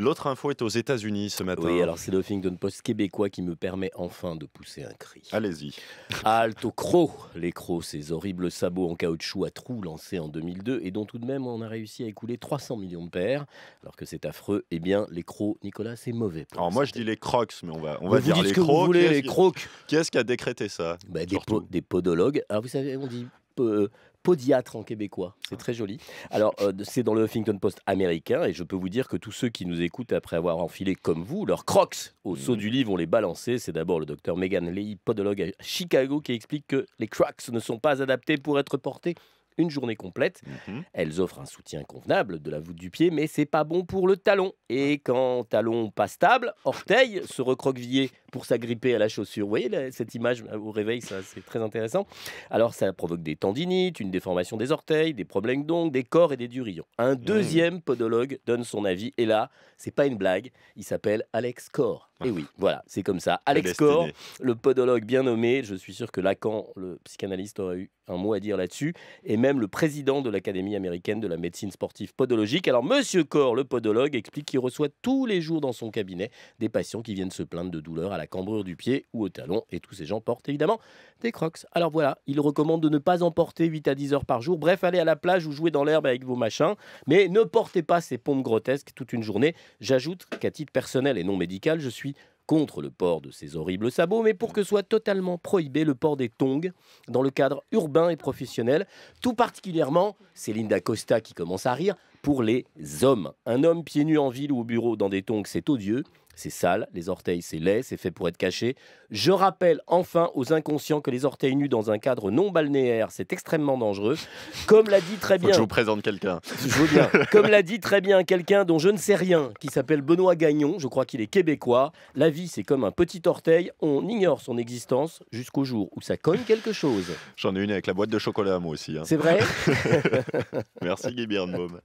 L'autre info est aux États-Unis ce matin. Oui, alors c'est le Huffington Post québécois qui me permet enfin de pousser un cri. Allez-y. Alto aux crocs Les crocs, ces horribles sabots en caoutchouc à trous lancés en 2002 et dont tout de même on a réussi à écouler 300 millions de paires. Alors que c'est affreux, eh bien les crocs, Nicolas, c'est mauvais. alors moi je dis les crocs, mais on va, on va vous dire dites les, que crocs. Vous voulez, les crocs. Qui ce qui a décrété ça bah, des, podologues. Alors ah, vous savez, on dit euh, podiatre en québécois. C'est ah. très joli. Alors, euh, c'est dans le Huffington Post américain et je peux vous dire que tous ceux qui nous écoutent après avoir enfilé comme vous leurs crocs au mm. saut du lit vont les balancer. C'est d'abord le docteur Megan Lee, podologue à Chicago, qui explique que les crocs ne sont pas adaptés pour être portés une journée complète. Mm-hmm. Elles offrent un soutien convenable de la voûte du pied, mais c'est pas bon pour le talon. Et ah. quand talon pas stable, orteil se recroqueviller pour s'agripper à la chaussure. Vous voyez cette image euh, au réveil, ça c'est très intéressant. Alors ça provoque des tendinites, une déformation des orteils, des problèmes d'ongles, des corps et des durillons. Un mmh. deuxième podologue donne son avis et là, c'est pas une blague, il s'appelle Alex Corr. Et eh oui, ah. voilà, c'est comme ça. Alex Corr, le podologue bien nommé, je suis sûr que Lacan, le psychanalyste, aurait eu un mot à dire là-dessus, et même le président de l'Académie américaine de la médecine sportive podologique. Alors, Monsieur Corr, le podologue, explique qu'il reçoit tous les jours dans son cabinet des patients qui viennent se plaindre de douleurs à la la cambrure du pied ou au talon. Et tous ces gens portent évidemment des crocs. Alors voilà, il recommande de ne pas en porter 8 à 10 heures par jour. Bref, allez à la plage ou jouez dans l'herbe avec vos machins. Mais ne portez pas ces pompes grotesques toute une journée. J'ajoute qu'à titre personnel et non médical, je suis contre le port de ces horribles sabots, mais pour que soit totalement prohibé le port des tongs dans le cadre urbain et professionnel, tout particulièrement, c'est Linda Costa qui commence à rire, pour les hommes. Un homme pieds nus en ville ou au bureau dans des tongs, c'est odieux. C'est sale, les orteils c'est laid, c'est fait pour être caché. Je rappelle enfin aux inconscients que les orteils nus dans un cadre non balnéaire, c'est extrêmement dangereux. Comme l'a dit très bien. je vous présente quelqu'un. Comme l'a dit très bien quelqu'un dont je ne sais rien, qui s'appelle Benoît Gagnon, je crois qu'il est québécois. La vie c'est comme un petit orteil, on ignore son existence jusqu'au jour où ça cogne quelque chose. J'en ai une avec la boîte de chocolat moi aussi. Hein. C'est vrai Merci Guy Birnbaum.